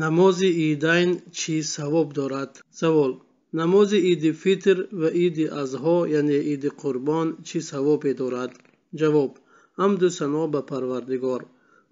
намози идайн чӣ савоб дорад савол намози иди фитр ва иди азҳо яъне иди қурбон чӣ савобе дорад ҷавоб ҳамду сано ба парвардигор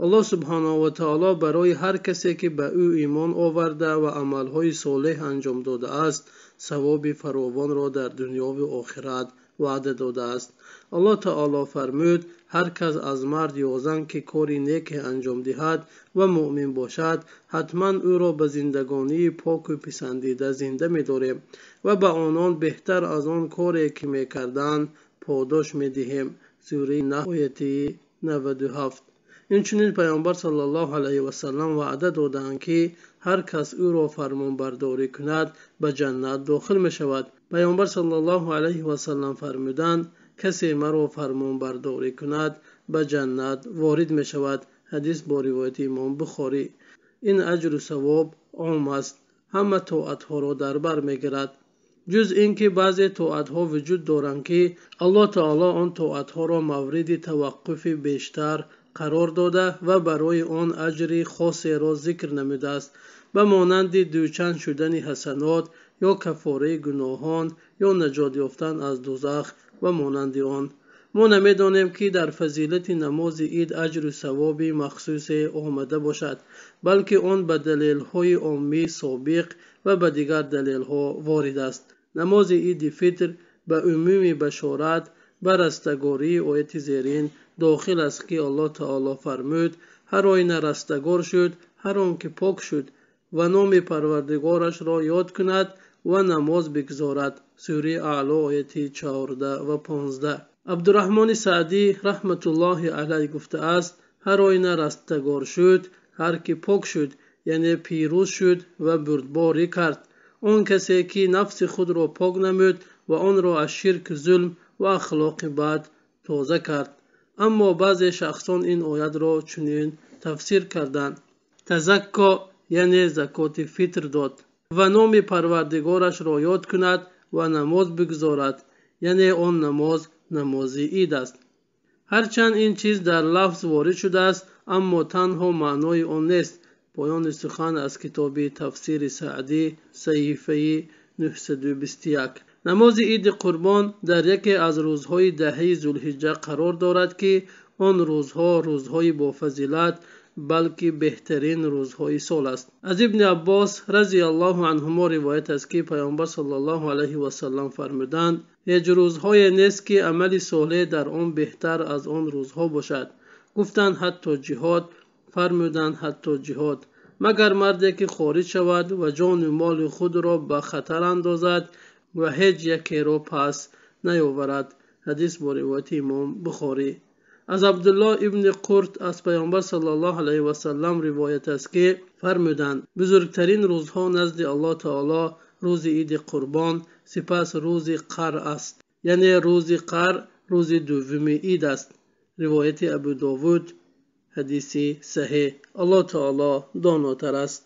аллоҳ субҳанаҳу ватаъоло барои ҳар касе ки ба ӯ имон оварда ва амалҳои солеҳ анҷом додааст савоби фаровонро дар дунёву охират وعده داده است الله تعالی فرمود هر کس از مرد یا زن که کاری نیک انجام دهد و مؤمن باشد حتما او را به زندگانی پاک و پسندیده زنده داریم و به آنان بهتر از آن کاری که کردن پاداش میدهیم سوره نحو آیه 97 علیه و سلم وعده دادند که هر کس او را فرمان برداری کند به جنت داخل می شود паёмбар саллаллоҳу алайҳи васаллам фармуданд касе маро фармонбардорӣ кунад ба ҷаннат ворид мешавад ҳадис бо ривояти имом бухорӣ ин аҷру савоб ом аст ҳама тоатҳоро дар бар мегирад ҷуз ин ки баъзе тоатҳо вуҷуд доранд ки аллоҳ таоло он тоатҳоро мавриди таваққуфи бештар қарор дода ва барои он аҷри хосеро зикр намудааст ба монанди дучанд шудани ҳасанот ё кафораи гуноҳон ё наҷот ёфтан аз дузах ва монанди он мо намедонем ки дар фазилати намози ид аҷру савоби махсусе омада бошад балки он ба далелҳои оммӣ собиқ ва ба дигар далелҳо ворид аст намози иди фитр ба умуми башорат ба растагории ояти зерин дохил аст ки алло таоло фармуд ҳар оина растагор шуд ҳар он ки пок шуд ва номи парвардигорашро ёд кунад ва намоз бигзорад сураи аъло ояти чаорда ва понзда абдураҳмони саъдӣ раҳматуллоҳи алай гуфтааст ҳар оина растагор шуд ҳар кӣ пок шуд яъне пирӯз шуд ва бурдборӣ кард он касе ки нафси худро пок намуд ва онро аз ширки зулм ва ахлоқи бад тоза кард аммо баъзе шахсон ин оятро чунин тафсир карданд тазакко яъне закоти фитр дод ва номи парвардигорашро ёд кунад ва намоз бигзорад яъне он намоз намози ид аст ҳарчанд ин чиз дар лафз ворид шудааст аммо танҳо маънои он нест поёни сухан аз китоби тафсири саъдӣ саҳифаи 921 намози иди қурбон дар яке аз рӯзҳои даҳаи зулҳиҷҷа қарор дорад ки он рӯзҳо рӯзҳои бофазилат балки беҳтарин рӯзҳои сол аст аз ибни аббос разиллоҳ анҳумо ривоят аст ки паёмбар сал васалам фармуданд ҳеҷ рӯзҳое нест ки амали солеҳ дар он беҳтар аз он рӯзҳо бошад гуфтанд ҳатто ҷиҳод фармуданд ҳатто ҷиҳод магар марде ки хориҷ шавад ва ҷону моли худро ба хатар андозад ва ҳеҷ якеро пас наёварад ҳадис бо ривояти имом бухорӣ аз абдулло ибни қурт аз паёмбар сал ллоҳ алайҳи васалам ривоят аст ки фармуданд бузургтарин рӯзҳо назди аллоҳ таоло рӯзи иди қурбон сипас рӯзи қар аст яъне рӯзи қар рӯзи дуввуми ид аст ривояти абу довуд ҳадиси саҳеҳ аллоҳ таоло донотар аст